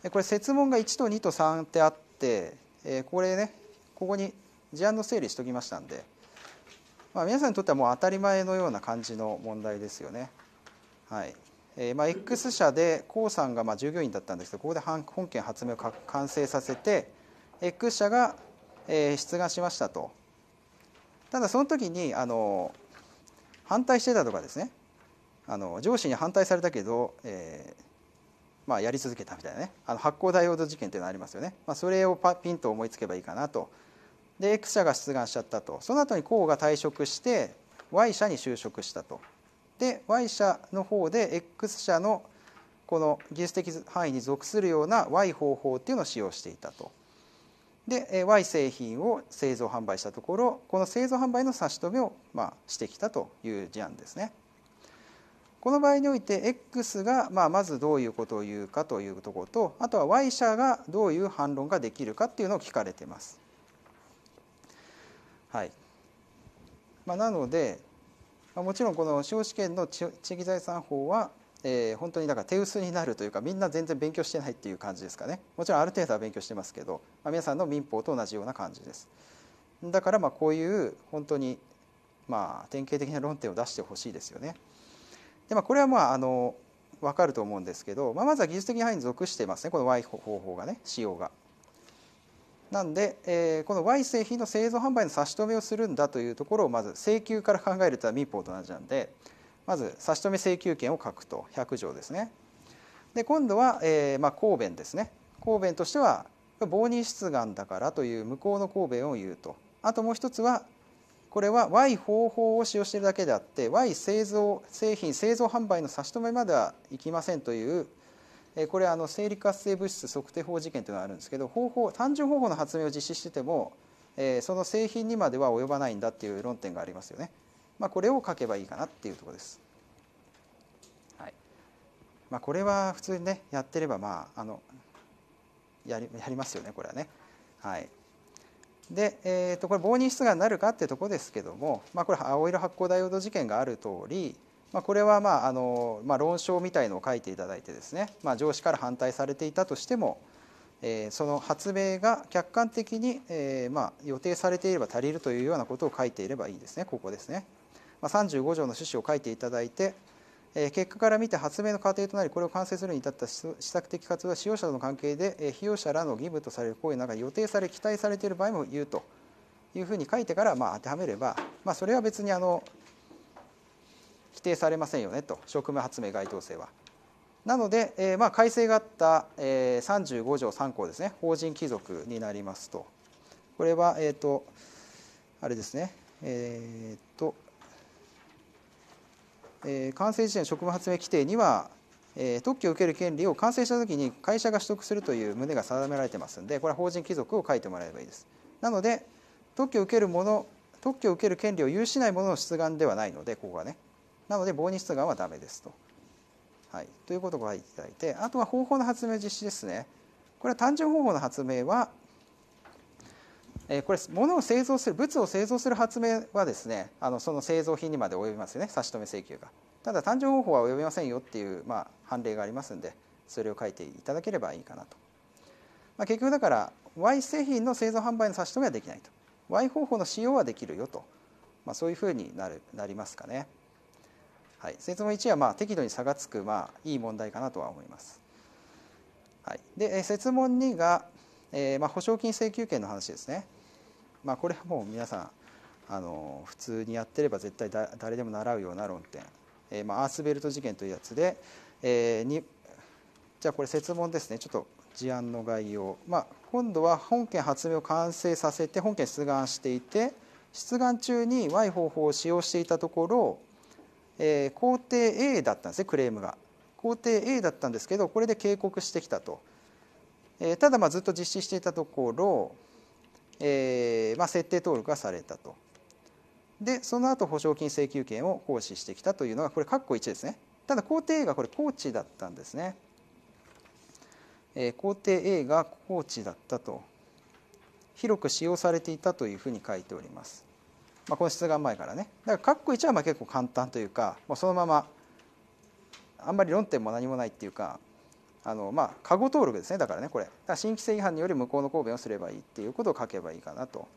A: これ設問が1と2と3ってあって、えこれねここに事案の整理しておきましたんで、まあ、皆さんにとってはもう当たり前のような感じの問題ですよね。はいえーまあ、X 社で江さんがまあ従業員だったんですけどここで本件発明を完成させて X 社が、え出願しましたとただその時にあの反対してたとかですねあの上司に反対されたけど、えー、まあ、やり続けたみたいなねあの発光ダイオード事件というのありますよね、まあ、それをパピンと思いつけばいいかなとで X 社が出願しちゃったとその後に公が退職して Y 社に就職したとで Y 社の方で X 社のこの技術的範囲に属するような Y 方法っていうのを使用していたとで Y 製品を製造販売したところこの製造販売の差し止めをまあしてきたという事案ですね。この場合において X がまあまずどういうことを言うかというところとあとは Y 社がどういう反論ができるかっていうのを聞かれてます。はいまあ、なので、まあ、もちろんこの司法試験の知的財産法は、えー、本当にだから手薄になるというかみんな全然勉強してないっていう感じですかねもちろんある程度は勉強してますけど、まあ、皆さんの民法と同じような感じです。だからまあこういう本当にまあ典型的な論点を出してほしいですよね。で、まあ、これはまああの分かると思うんですけど、まあ、まずは技術的に範囲に属していますねこの Y 方法がね仕様が。なんで、えー、この Y 製品の製造販売の差し止めをするんだというところをまず請求から考えるとは民法と同じなんでまず差し止め請求権を書くと100条ですね。で今度は、えーまあ、公弁ですね公弁としては防認出願だからという無効の公弁を言うとあともう一つはこれは Y 方法を使用しているだけであって Y 製造製品製造販売の差し止めまではいきませんというこれはあの生理活性物質測定法事件というのがあるんですけど方法単純方法の発明を実施しててもその製品にまでは及ばないんだっていう論点がありますよね。まあ、これを書けばいいかなっていうとこです。はいまあ、これは普通にねやってればまああのやりやりますよねこれはね。はいで、えー、とこれ防認出がなるかってところですけれども、まあ、これ青色発光ダイオード事件がある通り、まあ、これはまああの、まあ、論証みたいのを書いていただいてですね、まあ、上司から反対されていたとしても、えー、その発明が客観的に、えーまあ、予定されていれば足りるというようなことを書いていればいいですねここですね。まあ、35条の趣旨を書いていただいて、え結果から見て発明の過程となりこれを完成するに至った施策的活動は使用者との関係で、え被用者らの義務とされる行為な中に予定され期待されている場合も言うというふうに書いてからまあ当てはめれば、まあ、それは別にあの規定されませんよねと職務発明該当性は。なので、えまあ、改正があった、え35条3項ですね法人貴族になりますとこれはえっ、とあれですねえっ、とえー、完成時点職務発明規定には、え特許を受ける権利を完成した時に会社が取得するという旨が定められてますんでこれは法人貴族を書いてもらえばいいです。なので特許を受けるもの特許を受ける権利を有しないものの出願ではないのでここはねなので棒に出願はダメですと。はい、ということを書いていただいてあとは方法の発明実施ですね。これは単純方法の発明はえこれ物を製造する物を製造する発明はですねあのその製造品にまで及びますよね差し止め請求がただ誕生方法は及びませんよっていう、まあ、判例がありますんでそれを書いていただければいいかなと、まあ、結局だから Y 製品の製造販売の差し止めはできないと Y 方法の使用はできるよと、まあ、そういうふうになるなりますかねはい説問1はまあ適度に差がつく、まあ、いい問題かなとは思います、はい、で説問2が、えー、まあ保証金請求権の話ですねまあ、これはもう皆さんあの普通にやってれば絶対だ誰でも習うような論点、えー、まあ、アースベルト事件というやつで、えー、にじゃあこれ設問ですねちょっと事案の概要、まあ、今度は本件発明を完成させて本件出願していて出願中に Y 方法を使用していたところ、えー、工程 A だったんですねクレームが工程 A だったんですけどこれで警告してきたと、えー、ただまずっと実施していたところえー、まあ、設定登録がされたと。でその後保証金請求権を行使してきたというのがこれ括弧1ですね。ただ工程 A がこれ高知だったんですね。えー、A が高知だったと広く使用されていたというふうに書いております。まあ、この出願前からね。だから括弧1はまあ結構簡単というかもうそのままあんまり論点も何もないっていうかあのまあ、過誤登録ですねだからねこれ新規制違反により無効の答弁をすればいいっていうことを書けばいいかなと。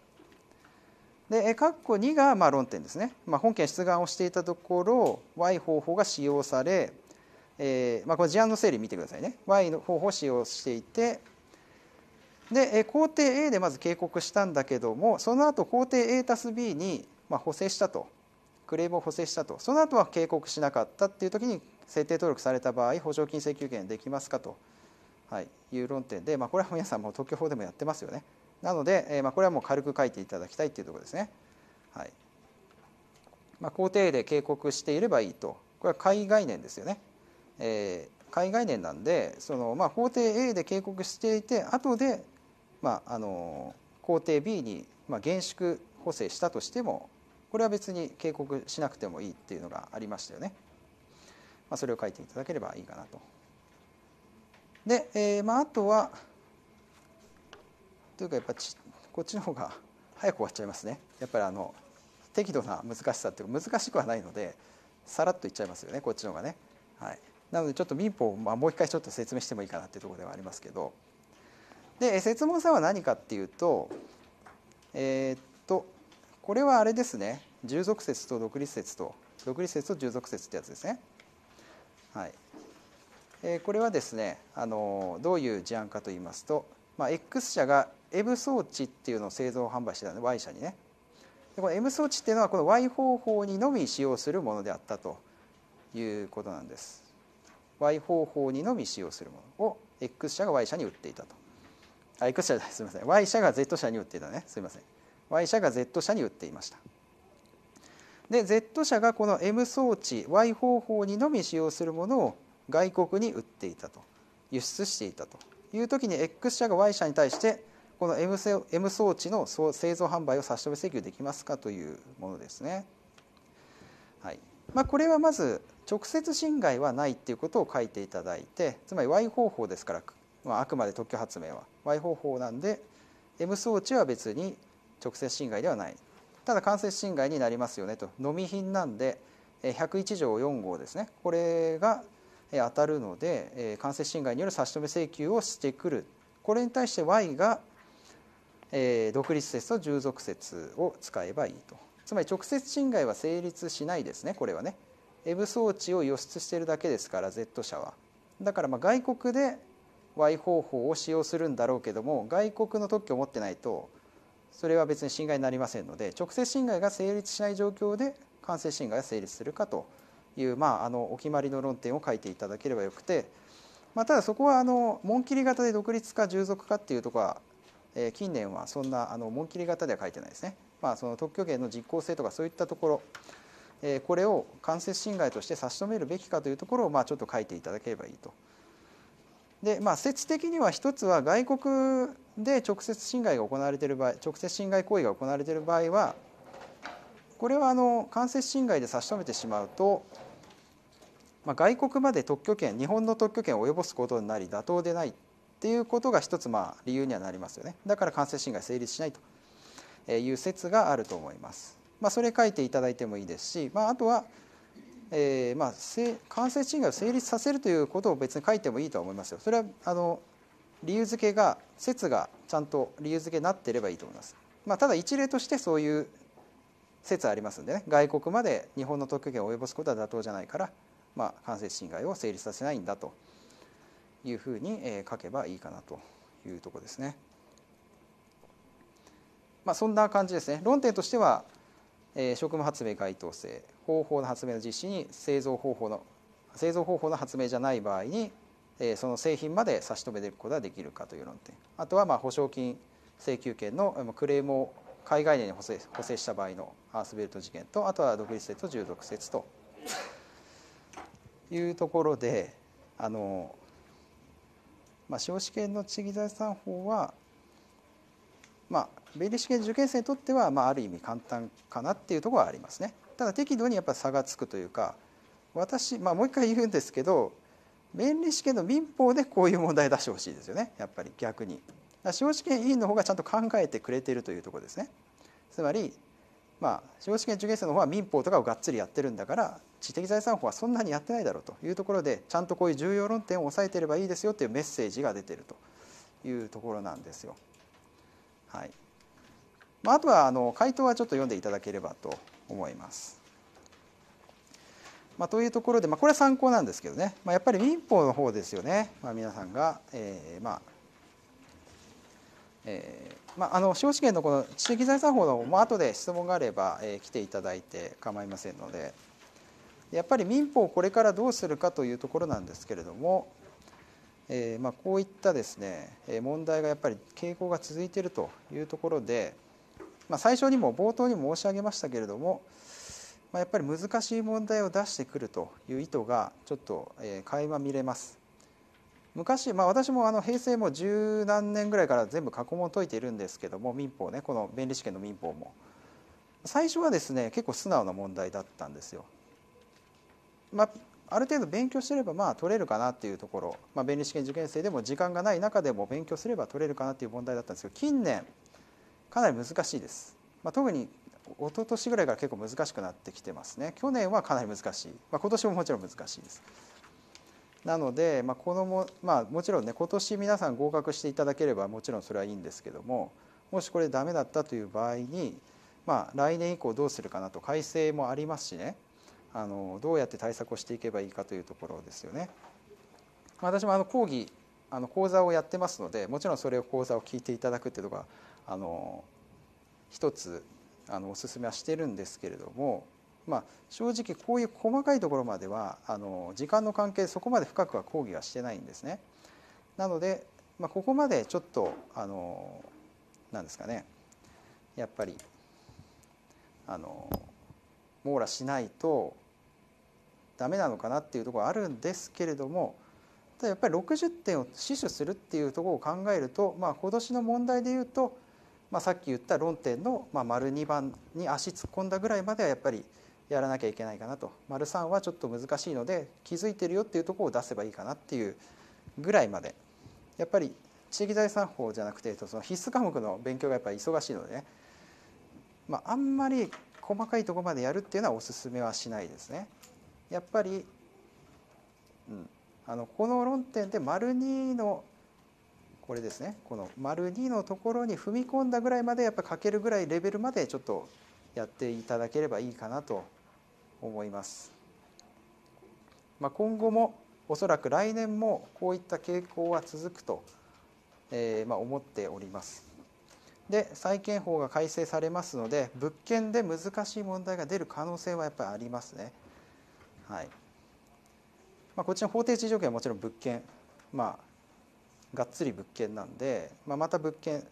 A: で括弧2がまあ論点ですね、まあ、本件出願をしていたところ Y 方法が使用され、えーまあ、これ事案の整理見てくださいね Y の方法を使用していてで工程 A でまず警告したんだけどもその後工程 A たす B にまあ補正したとクレームを補正したとその後は警告しなかったっていう時に設定登録された場合補助金請求権できますかと、はい、いう論点で、まあ、これは皆さんも特許法でもやってますよねなので、えまあ、これはもう軽く書いていただきたいというところですね、はいまあ、工程で警告していればいいとこれは会概念ですよね、えー、会概念なんでその、まあ、法定 A で警告していて後で、まあ、あの法定 B に、まあ、厳粛補正したとしてもこれは別に警告しなくてもいいっていうのがありましたよね。まあ、それを書いていただければいいかなと。で、えーまあ、あとはというかやっぱちこっちの方が 早く終わっちゃいますね。やっぱりあの適度な難しさっていうか難しくはないのでさらっといっちゃいますよねこっちの方がね。はい、なのでちょっと民法を、まあ、もう一回ちょっと説明してもいいかなっていうところではありますけどで説問さは何かっていうとえー、っとこれはあれですね従属説と独立説と独立説と従属説ってやつですね。はいえー、これはですねあのどういう事案かといいますと、まあ、X 社が M 装置っていうのを製造販売してたんで Y 社にねでこの M 装置っていうのはこの Y 方法にのみ使用するものであったということなんです Y 方法にのみ使用するものを X 社が Y 社に売っていたとあ X 社じゃないすみません Y 社が Z 社に売っていたねすみません Y 社が Z 社に売っていましたで Z 社がこの M 装置 Y 方法にのみ使用するものを外国に売っていたと輸出していたという時に X 社が Y 社に対してこの M, M 装置の製造販売を差し止め請求できますかというものですね。はいまあ、これはまず直接侵害はないっていうことを書いていただいてつまり Y 方法ですから、まあ、あくまで特許発明は Y 方法なんで M 装置は別に直接侵害ではないただ間接侵害になりますよねと飲み品なんで101条4号ですねこれが当たるので間接侵害による差し止め請求をしてくるこれに対して Y が独立説と従属説を使えばいいとつまり直接侵害は成立しないですねこれはね e ブ装置を輸出してるだけですから Z 社はだからま外国で Y 方法を使用するんだろうけども外国の特許を持ってないとそれは別に侵害になりませんので直接侵害が成立しない状況で間接侵害が成立するかという、まあ、あのお決まりの論点を書いていただければよくて、まあ、ただそこはあの紋切り型で独立か従属かっていうとこは、えー、近年はそんなあの紋切り型では書いてないですね。まあ、その特許権の実効性とかそういったところこれを間接侵害として差し止めるべきかというところをまあちょっと書いていただければいいとでまあ説的には一つは外国で直接侵害が行われている場合直接侵害行為が行われている場合はこれはあの間接侵害で差し止めてしまうと、まあ、外国まで特許権日本の特許権を及ぼすことになり妥当でないっていうことが一つまあ理由にはなりますよねだから間接侵害成立しないという説があると思います。まあ、それ書いていただいてもいいですし、まあ、あとはえー、まあ、間接侵害を成立させるということを別に書いてもいいと思いますよ。それはあの理由付けが説がちゃんと理由付けになっていればいいと思います。まあ、ただ一例としてそういう説ありますんでね外国まで日本の特権を及ぼすことは妥当じゃないから、まあ、間接侵害を成立させないんだというふうに、えー、書けばいいかなというとこですね。まあ、そんな感じですね論点としてはえ職務発明該当性方法の発明の実施に製造方法の製造方法の発明じゃない場合に、えその製品まで差し止めることができるかという論点あとはまあ保証金請求権のクレームを海外に補正補正した場合のアースベルト事件とあとは独立性と従属説というところであの、まあ、法試験の地域財産法はまあ、弁理士験受験生にとっては、まあ、ある意味簡単かなっていうところはありますねただ適度にやっぱ差がつくというか私、まあ、もう一回言うんですけど弁理士験の民法でこういう問題出してほしいですよねやっぱり逆に司法試験委員の方がちゃんと考えてくれてるというところですねつまりまあ司法試験受験生の方は民法とかをがっつりやってるんだから知的財産法はそんなにやってないだろうというところでちゃんとこういう重要論点を押さえてればいいですよというメッセージが出てるというところなんですよ。はいまあ、あとはあの回答はちょっと読んでいただければと思います。まあ、というところで、まあ、これは参考なんですけどね、まあ、やっぱり民法の方ですよね、まあ、皆さんが、えーまあえーまあ、あの司法試験のこの知的財産法のまも後で質問があれば、えー、来ていただいて構いませんのでやっぱり民法をこれからどうするかというところなんですけれども、えー、まあ、こういったですね問題がやっぱり傾向が続いているというところで、まあ、最初にも冒頭にも申し上げましたけれども、まあ、やっぱり難しい問題を出してくるという意図がちょっと、えー、垣間見れます。昔、まあ、私もあの平成も十何年ぐらいから全部過去問を解いているんですけども民法ねこの弁理試験の民法も最初はですね結構素直な問題だったんですよ。まあ、ある程度勉強すればまあ取れるかなっていうところ、まあ、弁理試験受験生でも時間がない中でも勉強すれば取れるかなっていう問題だったんですけど近年かなり難しいです、まあ、特に一昨年ぐらいから結構難しくなってきてますね去年はかなり難しい、まあ、今年ももちろん難しいですなので、まあ、このも,、まあ、もちろんね今年皆さん合格していただければもちろんそれはいいんですけどももしこれダメだったという場合に、まあ、来年以降どうするかなと改正もありますしねあのどうやって対策をしていけばいいかというところですよね。私もあの講義あの講座をやってますのでもちろんそれを講座を聞いていただくっていうのがあの一つあのおすすめはしてるんですけれども、まあ、正直こういう細かいところまではあの時間の関係そこまで深くは講義はしてないんですね。なので、まあ、ここまでちょっとあのなんですかねやっぱりあの網羅しないとダメなのかなっていうところはあるんですけれどもただやっぱり60点を死守するっていうところを考えると、まあ、今年の問題でいうと、まあ、さっき言った論点の、ま丸2番に足突っ込んだぐらいまではやっぱりやらなきゃいけないかなと丸3はちょっと難しいので気づいてるよっていうところを出せばいいかなっていうぐらいまでやっぱり地域財産法じゃなくてその必須科目の勉強がやっぱり忙しいのでね、まあ、あんまり細かいとこまでやるっていうのはおすめはしないですね。やっぱり、うん、あのこの論点で丸2のこれですねこの丸2のところに踏み込んだぐらいまでやっぱかけるぐらいレベルまでちょっとやっていただければいいかなと思います。まあ、今後もおそらく来年もこういった傾向は続くと、えー、まあ、思っております。で債権法が改正されますので物件で難しい問題が出る可能性はやっぱりありますね。はいまあ、こっちの法定地条件はもちろん物件まあがっつり物件なんで、まあ、また物件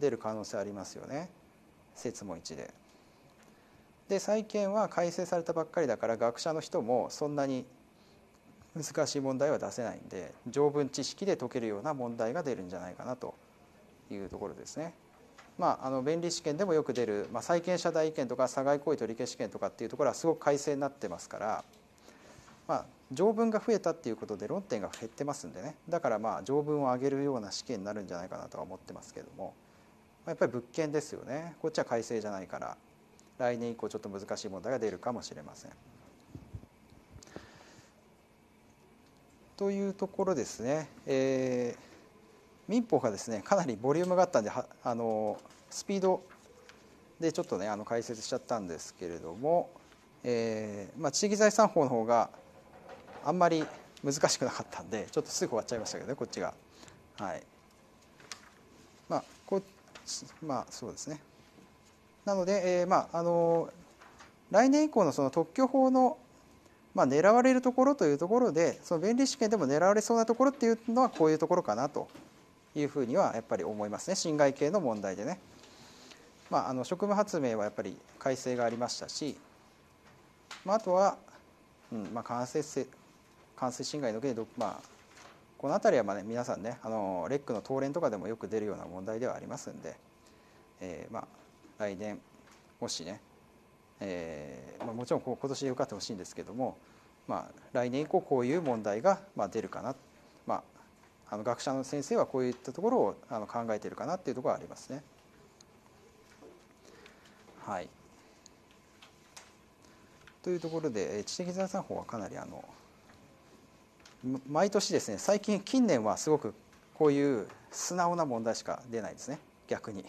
A: 出る可能性ありますよね説も1で。で債権は改正されたばっかりだから学者の人もそんなに難しい問題は出せないんで条文知識で解けるような問題が出るんじゃないかなというところですね。まあ、あの便利試験でもよく出る、まあ、債権者代意見とか差外行為取消権とかっていうところはすごく改正になってますからまあ、条文が増えたっていうことで論点が減ってますんでねだからまあ条文を上げるような試験になるんじゃないかなとは思ってますけども、まやっぱり物件ですよねこっちは改正じゃないから来年以降ちょっと難しい問題が出るかもしれません。というところですね、えー、民法がですねかなりボリュームがあったんであのスピードでちょっとねあの解説しちゃったんですけれども、えーまあ、地域財産法の方があんまり難しくなかったんでちょっとすぐ終わっちゃいましたけどねこっちがはいまあこまあそうですねなので、えー、まああの来年以降のその特許法のまあ、狙われるところというところでその便利試験でも狙われそうなところっていうのはこういうところかなというふうにはやっぱり思いますね侵害系の問題でね。まあ、あの職務発明はやっぱり改正がありましたし、まあ、あとは、うんまあ、間接冠水侵害のけまあ、この辺りはまあ、ね、皆さんねあのレックの東連とかでもよく出るような問題ではありますんで、えー、まあ、来年もしね、えー、まあ、もちろん今年受かってほしいんですけども、まあ、来年以降こういう問題が、ま出るかな、まあ、あの学者の先生はこういったところをあの考えてるかなっていうところはありますね。はい、というところで知的財産法はかなりあの毎年ですね最近近年はすごくこういう素直な問題しか出ないですね逆に、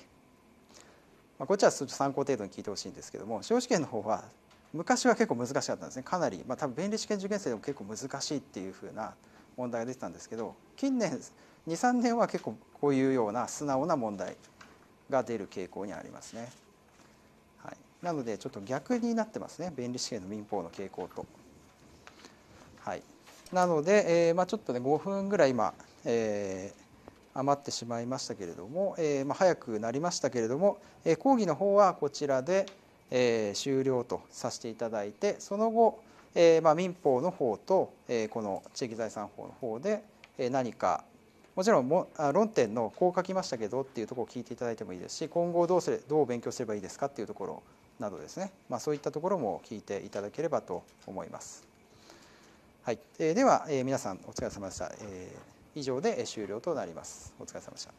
A: まあ、こっちは参考程度に聞いてほしいんですけども司法試験の方は昔は結構難しかったんですねかなり、まあ、多分弁理試験受験生でも結構難しいっていうふうな問題が出てたんですけど近年23年は結構こういうような素直な問題が出る傾向にありますね。はい、なのでちょっと逆になってますね弁理試験の民法の傾向と。はいなので、えーまあ、ちょっとね5分ぐらい今、えー、余ってしまいましたけれども、えーまあ、早くなりましたけれども、えー、講義の方はこちらで、えー、終了とさせていただいてその後、えーまあ、民法の方と、えー、この地域財産法の方で、えー、何かもちろんも論点のこう書きましたけどっていうところを聞いていただいてもいいですし今後どうすれどう勉強すればいいですかっていうところなどですね、まあ、そういったところも聞いていただければと思います。はい、えー、では、えー、皆さんお疲れ様でした、えー、以上で終了となりますお疲れ様でした